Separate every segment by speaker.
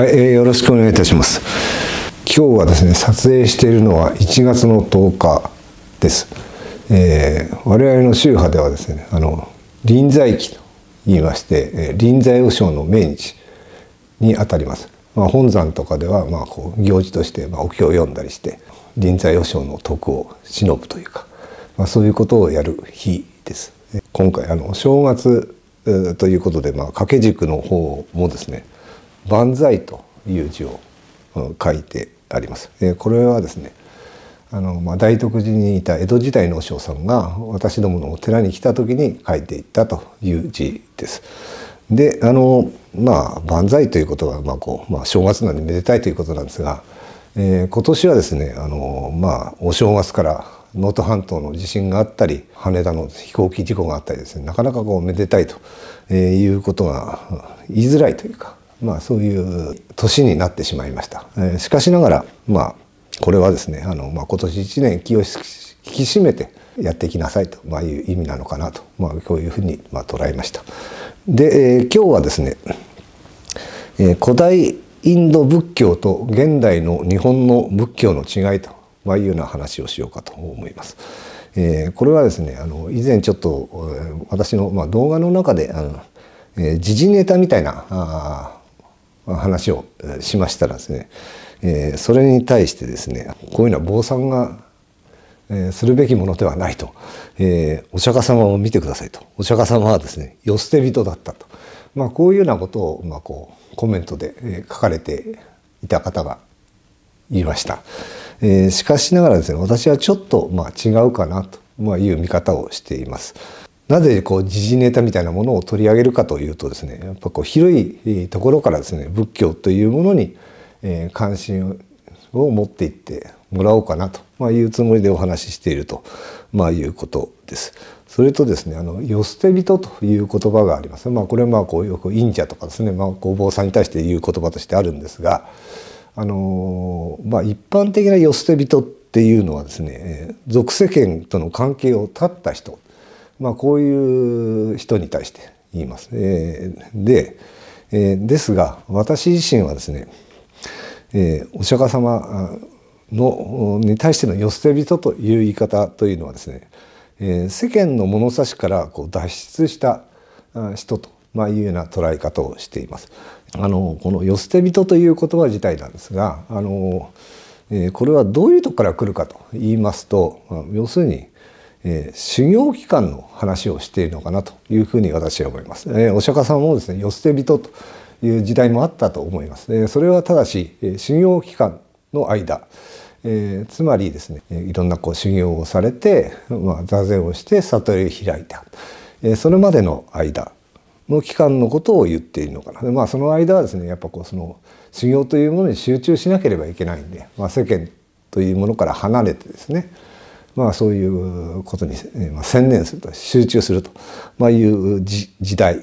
Speaker 1: はい、えー、よろしくお願いいたします今日はですね撮影しているのは1月の10日です、えー、我々の宗派ではですねあの臨済期と言いまして、えー、臨済和尚の命日にあたります、まあ、本山とかではまあこう行事として、まあ、お経を読んだりして臨済和尚の徳を忍ぶというか、まあ、そういうことをやる日です今回あの正月ということで、まあ、掛け軸の方もですね「万歳」という字を書いてあります。えこれはですねあの、まあ、大徳寺にいた江戸時代の和尚さんが私どものお寺に来た時に書いていったという字です。であのまあ万歳ということは、まあこうまあ、正月なんでめでたいということなんですが、えー、今年はですねあの、まあ、お正月から能登半島の地震があったり羽田の飛行機事故があったりですねなかなかこうめでたいということが言いづらいというかまあ、そういう年になってしまいました。えー、しかしながら、まあ、これはですねあの、まあ、今年1年気を引き締めてやっていきなさいと、まあ、いう意味なのかなと、まあ、こういうふうに、まあ、捉えました。で、えー、今日はですね、えー、古代インド仏教と現代の日本の仏教の違いと、まあ、いうような話をしようかと思います。えー、これはですねあの以前ちょっと、えー、私の、まあ、動画の中であの、えー、時事ネタみたいなあ話をしましたらですね、えー、それに対してですねこういうのは坊さんが、えー、するべきものではないと、えー、お釈迦様を見てくださいとお釈迦様はですね寄捨て人だったと、まあ、こういうようなことを、まあ、こうコメントで書かれていた方が言いました。えー、しかしながらですね私はちょっとまあ違うかなと、まいう見方をしています。なぜこう時事ネタみたいなものを取り上げるかというとですねやっぱこう広いところからですね仏教というものに、え関心を持っていってもらおうかなと、まいうつもりでお話ししていると、まいうことです。それとですね「あの寄捨て人」という言葉があります。まあ、これはまあこうよく忍者とかですね、まあ、お坊さんに対して言う言葉としてあるんですが、あのまあ、一般的な「寄捨て人」っていうのはですね俗世間との関係を断った人まあ、こういう人に対して言います。えー、で、えー、ですが私自身はですね、えー、お釈迦様のに対しての寄せ人という言い方というのはですね、えー、世間の物差しからこう脱出した人と、まあ、いうような捉え方をしています。あのこの「寄捨て人」という言葉自体なんですがあの、えー、これはどういうとこから来るかと言いますと、要するにえー、修行期間の話をしているのかなというふうに私は思います。えー、お釈迦様もですね、寄捨て人という時代もあったと思います。えー、それはただし、えー、修行期間の間、えー、つまりですね、いろんなこう修行をされて、まあ、座禅をして悟りを開いた、えー、それまでの間の期間のことを言っているのかな。まあ、その間はですね、やっぱこうその修行というものに集中しなければいけないんで、まあ、世間というものから離れてですね、まあ、そういうことに専念すると集中すると、まいう時代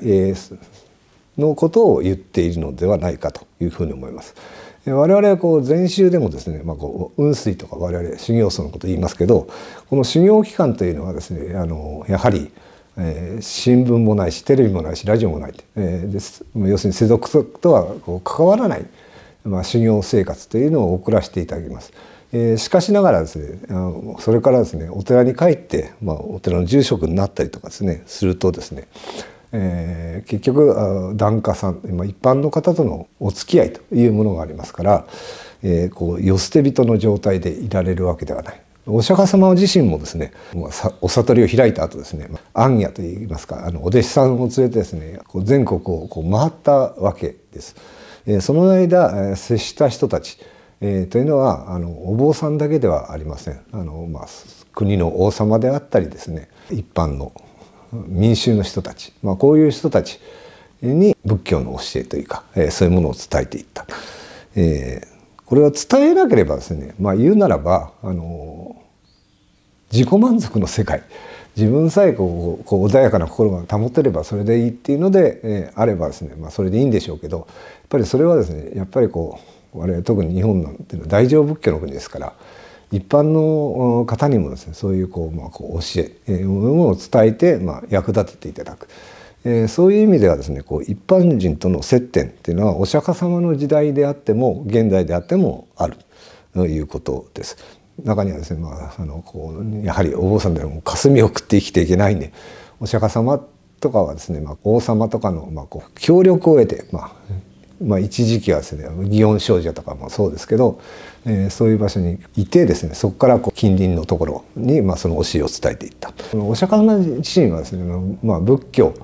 Speaker 1: のことを言っているのではないかというふうに思います。我々はこう禅宗でもですね、まあ、こう雲水とか我々修行僧のこと言いますけどこの修行期間というのはですねあのやはり、えー、新聞もないしテレビもないしラジオもない、えー、です要するに世俗とはこう関わらない、まあ、修行生活というのを送らせていただきます。えしかしながらですねそれからですねお寺に帰って、まあ、お寺の住職になったりとかですねするとですね、えー、結局檀家さん、まあ、一般の方とのお付き合いというものがありますから、えー、こう世捨て人の状態でいられるわけではない。お釈迦様自身もですねお悟りを開いた後ですね暗夜といいますかあのお弟子さんを連れてですね全国をこう回ったわけです。その間接した人たちえー、というのはあのお坊さんだけではありませんあの、まあ、国の王様であったりですね一般の民衆の人たち、まあ、こういう人たちに仏教の教えというか、えー、そういうものを伝えていった、えー、これは伝えなければですね、まあ、言うならば、あの自己満足の世界自分さえこうこう穏やかな心が保てればそれでいいっていうので、えー、あればですね、まあ、それでいいんでしょうけどやっぱりそれはですねやっぱりこう我々特に日本なんていうのは大乗仏教の国ですから一般の方にもですねそういうこう、まあ、こう教えものを伝えて、まあ、役立てていただく。えー、そういう意味ではですねこう一般人との接点っていうのはお釈迦様の時代であっても現代であってもあるということです。中にはですね、まあ、あのこうやはりお坊さんでも霞を食って生きていけないんでお釈迦様とかはですね、まあ、王様とかの、まあ、こう協力を得て、まあ、まあ、一時期はですね祇園少女とかもそうですけど、えー、そういう場所にいてですねそこからこう近隣のところに、まあ、その教えを伝えていったお釈迦様自身はですね、まあ、仏教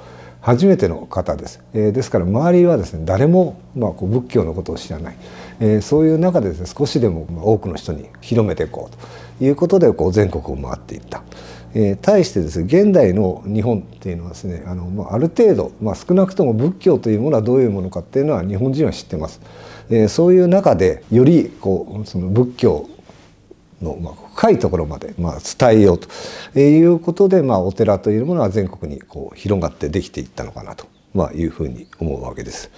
Speaker 1: 初めての方です、えー、ですから周りはですね誰も、まあ、こう仏教のことを知らない、えー、そういう中でです、ね、少しでも多くの人に広めていこうということでこう全国を回っていった。えー、対してですね現代の日本っていうのはですねあの、まあ、ある程度、まあ、少なくとも仏教というものはどういうものかっていうのは日本人は知ってます。えー、そういう中でよりこうその仏教の、まあ、深いところまで、まあ、伝えようということで、まあ、お寺というものは全国にこう広がってできていったのかなと、まあ、いうふうに思うわけです。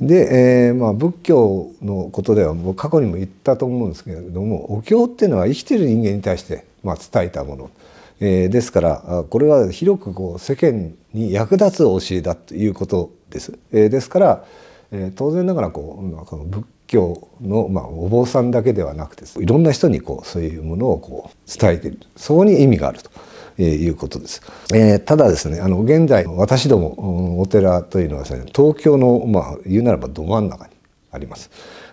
Speaker 1: で、えーまあ、仏教のことではもう過去にも言ったと思うんですけれどもお経っていうのは生きてる人間に対して、まあ、伝えたもの。えー、ですからこれは広くこう世間に役立つ教えだということです。えー、ですから、えー、当然ながらこうこの仏教の、まあ、お坊さんだけではなくていろんな人にこうそういうものをこう伝えているそこに意味があると。えいうことです、えー、ただですねあの現在私どもお寺というのはですね東京のまあ言うならばど真ん中にあります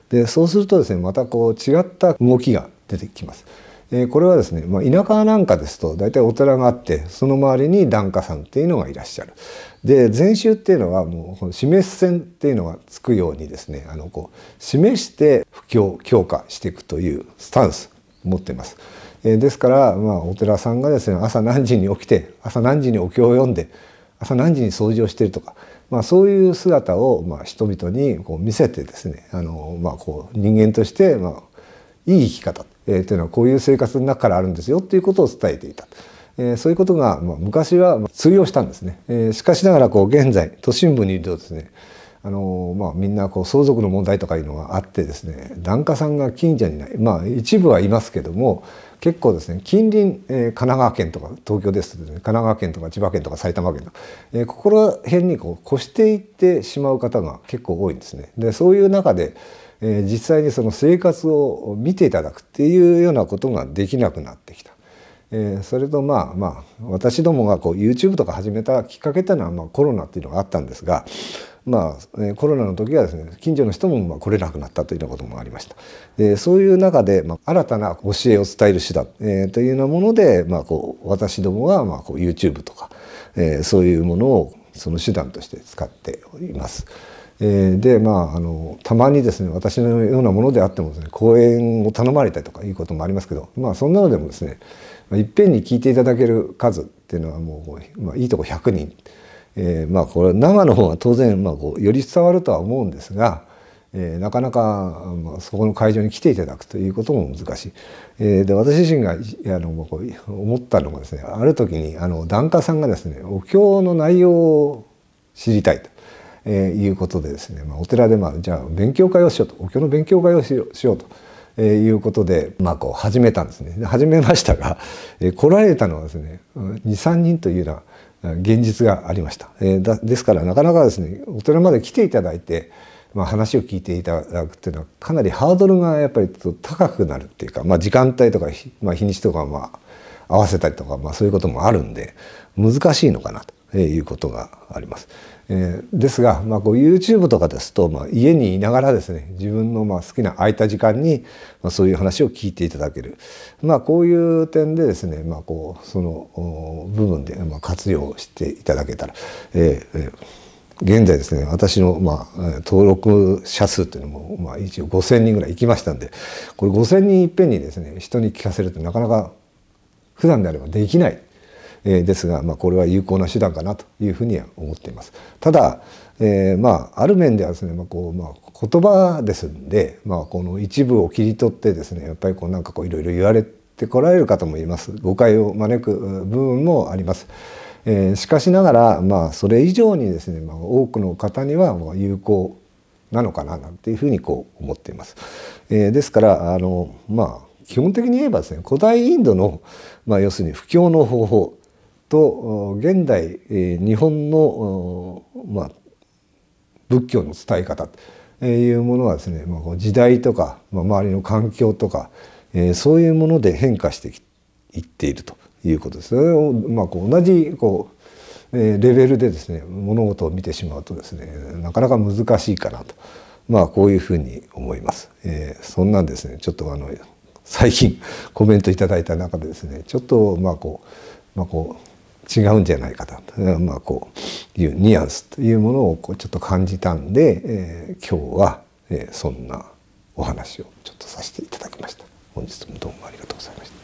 Speaker 1: でそうするとですねまたこう違った動きが出てきます。えこれはですね、まあ、田舎なんかですと大体お寺があってその周りに檀家さんっていうのがいらっしゃる。で禅宗っていうのはもう示す線っていうのがつくようにですねあのこう示して布教強化していくというスタンス持ってます。えですから、まあ、お寺さんがですね朝何時に起きて朝何時にお経を読んで朝何時に掃除をしてるとか、まあ、そういう姿を、まあ、人々にこう見せてですねあの、まあ、こう人間として、まあ、いい生き方えー、というのはこういう生活の中からあるんですよということを伝えていた。えー、そういうことが、まあ、昔は通用したんですね、えー、しかしながらこう現在都心部にいるとですねあのまあ、みんなこう相続の問題とかいうのがあってですね檀家さんが近所にないまあ一部はいますけども結構ですね近隣、えー、神奈川県とか東京ですと、ね、神奈川県とか千葉県とか埼玉県とか、えー、ここら辺にこう越していってしまう方が結構多いんですね。でそういう中でえ実際にその生活を見ていただくっていうようなことができなくなってきた。えそれとまあまあ私どもがこう YouTube とか始めたきっかけっていうのはまコロナっていうのがあったんですが、まあ、えコロナの時はですね近所の人もま来れなくなったというようなこともありましたでそういう中で、ま新たな教えを伝える手段、えというようなもので、まあ、こう私どもはまこう YouTube とか、えそういうものをその手段として使っております。えー、でまああのたまにですね私のようなものであってもですね講演を頼まれたりとかいうこともありますけどまあそんなのでもですねいっぺんに聞いていただける数っていうのはもう、まあ、いいとこ100人、えー、まあこれ生の方が当然、まあ、こうより伝わるとは思うんですが、えー、なかなか、まあ、そこの会場に来ていただくということも難しい。えー、で私自身があのこう思ったのがですねある時にあの檀家さんがですねお経の内容を知りたいと。えー、いうことでですね、まあ、お寺で、まあ、じゃあ勉強会をしようとお経の勉強会をしようしようと、えー、いうことで、まあ、こう始めたんですね始めましたが、えー、来られたのはですね23人というような現実がありました、えー、だですからなかなかですねお寺まで来ていただいて、まあ、話を聞いていただくっていうのはかなりハードルがやっぱりと高くなるっていうか、まあ、時間帯とか日,、まあ、日にちとかまあ合わせたりとか、まあ、そういうこともあるんで難しいのかなということがあります。えー、ですが、まあ、こう YouTube とかですと、まあ、家にいながらですね自分のまあ好きな空いた時間に、まあ、そういう話を聞いていただける、まあ、こういう点でですね、まあ、こうその部分でまあ活用していただけたら、えー、えー、現在ですね私のまあ登録者数というのもまあ一応5,000人ぐらい行きましたんでこれ5,000人いっぺんにですね人に聞かせるってなかなか普段であればできない。えー、ですが、まあ、これは有効な手段かなというふうには思っています。ただ、えー、まあある面ではですね、まあこうまあ、言葉ですんで、まあ、この一部を切り取ってですねやっぱりこうなんかこういろいろ言われてこられる方もいます誤解を招く部分もあります。えー、しかしながら、まあ、それ以上にですね、まあ、多くの方にはもう有効なのかななんていうふうにこう思っています。えー、ですからあのまあ基本的に言えばですね古代インドの、まあ、要するに布教の方法と現代日本の、まあ、仏教の伝え方というものはですね、まあ、時代とか、まあ、周りの環境とか、えー、そういうもので変化していっているということです。それをまあ、こう同じこう、えー、レベルでですね物事を見てしまうとですねなかなか難しいかなと、まあ、こういうふうに思います。えー、そんなんですねちょっとあの最近コメントいただいた中でですねちょっとまあこうまあこう違うんじゃないかと、まあ、こういうニュアンスというものをこうちょっと感じたんで、えー、今日は、えー、そんなお話をちょっとさせていただきました。本日もどうもありがとうございました。